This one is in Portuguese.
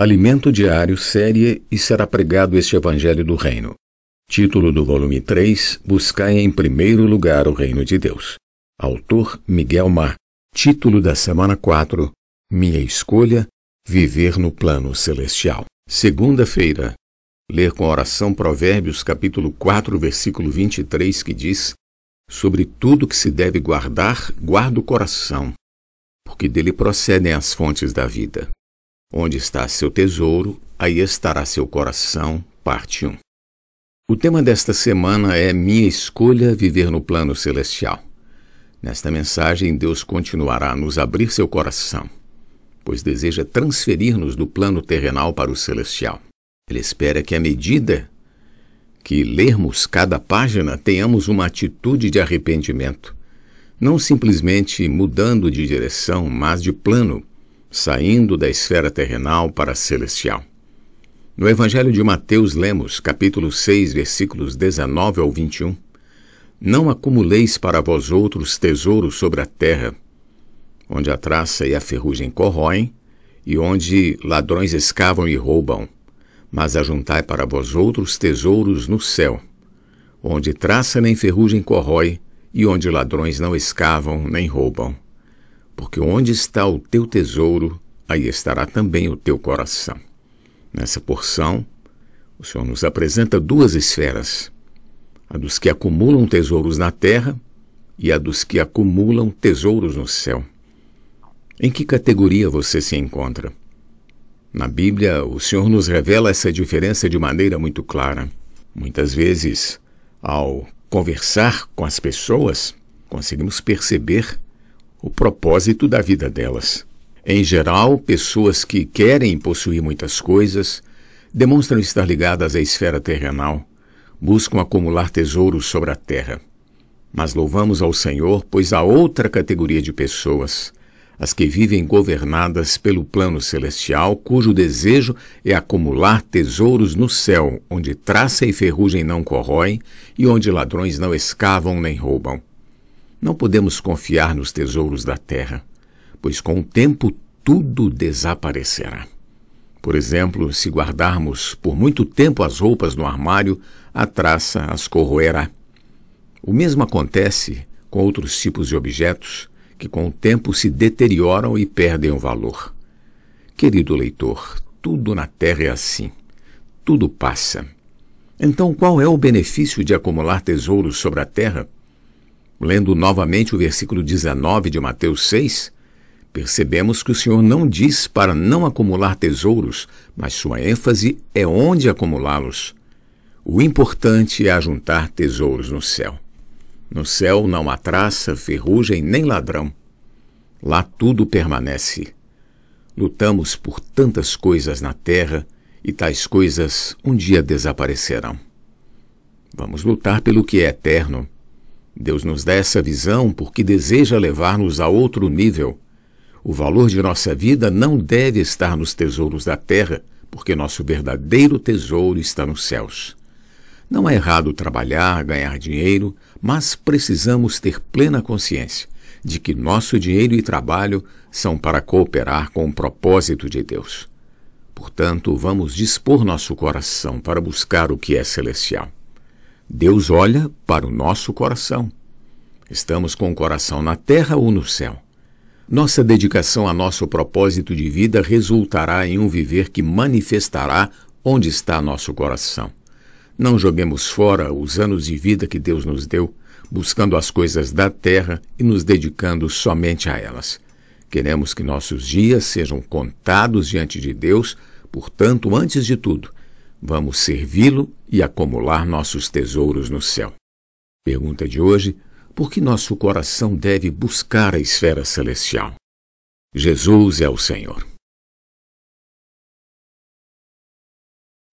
Alimento Diário, série e será pregado este Evangelho do Reino. Título do volume 3: Buscai em primeiro lugar o Reino de Deus. Autor Miguel Mar. Título da semana 4: Minha escolha: Viver no plano celestial. Segunda-feira. Ler com oração Provérbios capítulo 4, versículo 23, que diz: Sobre tudo que se deve guardar, guarda o coração, porque dele procedem as fontes da vida. Onde está seu tesouro, aí estará seu coração, parte 1. O tema desta semana é Minha escolha viver no plano celestial. Nesta mensagem, Deus continuará a nos abrir seu coração, pois deseja transferir-nos do plano terrenal para o celestial. Ele espera que, à medida que lermos cada página, tenhamos uma atitude de arrependimento, não simplesmente mudando de direção, mas de plano saindo da esfera terrenal para a celestial. No Evangelho de Mateus lemos, capítulo 6, versículos 19 ao 21, Não acumuleis para vós outros tesouros sobre a terra, onde a traça e a ferrugem corroem, e onde ladrões escavam e roubam, mas ajuntai para vós outros tesouros no céu, onde traça nem ferrugem corrói, e onde ladrões não escavam nem roubam porque onde está o teu tesouro, aí estará também o teu coração. Nessa porção, o Senhor nos apresenta duas esferas: a dos que acumulam tesouros na terra e a dos que acumulam tesouros no céu. Em que categoria você se encontra? Na Bíblia, o Senhor nos revela essa diferença de maneira muito clara. Muitas vezes, ao conversar com as pessoas, conseguimos perceber o propósito da vida delas. Em geral, pessoas que querem possuir muitas coisas demonstram estar ligadas à esfera terrenal, buscam acumular tesouros sobre a terra. Mas louvamos ao Senhor, pois há outra categoria de pessoas, as que vivem governadas pelo plano celestial, cujo desejo é acumular tesouros no céu, onde traça e ferrugem não corroem e onde ladrões não escavam nem roubam. Não podemos confiar nos tesouros da terra, pois com o tempo tudo desaparecerá. Por exemplo, se guardarmos por muito tempo as roupas no armário, a traça as corroerá. O mesmo acontece com outros tipos de objetos que com o tempo se deterioram e perdem o valor. Querido leitor, tudo na Terra é assim. Tudo passa. Então, qual é o benefício de acumular tesouros sobre a Terra? Lendo novamente o versículo 19 de Mateus 6, percebemos que o Senhor não diz para não acumular tesouros, mas sua ênfase é onde acumulá-los. O importante é ajuntar tesouros no céu. No céu não há traça, ferrugem nem ladrão. Lá tudo permanece. Lutamos por tantas coisas na terra e tais coisas um dia desaparecerão. Vamos lutar pelo que é eterno Deus nos dá essa visão porque deseja levar-nos a outro nível. O valor de nossa vida não deve estar nos tesouros da terra, porque nosso verdadeiro tesouro está nos céus. Não é errado trabalhar, ganhar dinheiro, mas precisamos ter plena consciência de que nosso dinheiro e trabalho são para cooperar com o propósito de Deus. Portanto, vamos dispor nosso coração para buscar o que é celestial. Deus olha para o nosso coração. Estamos com o coração na terra ou no céu? Nossa dedicação a nosso propósito de vida resultará em um viver que manifestará onde está nosso coração. Não joguemos fora os anos de vida que Deus nos deu, buscando as coisas da terra e nos dedicando somente a elas. Queremos que nossos dias sejam contados diante de Deus, portanto, antes de tudo, Vamos servi-lo e acumular nossos tesouros no céu. Pergunta de hoje: por que nosso coração deve buscar a esfera celestial? Jesus é o Senhor.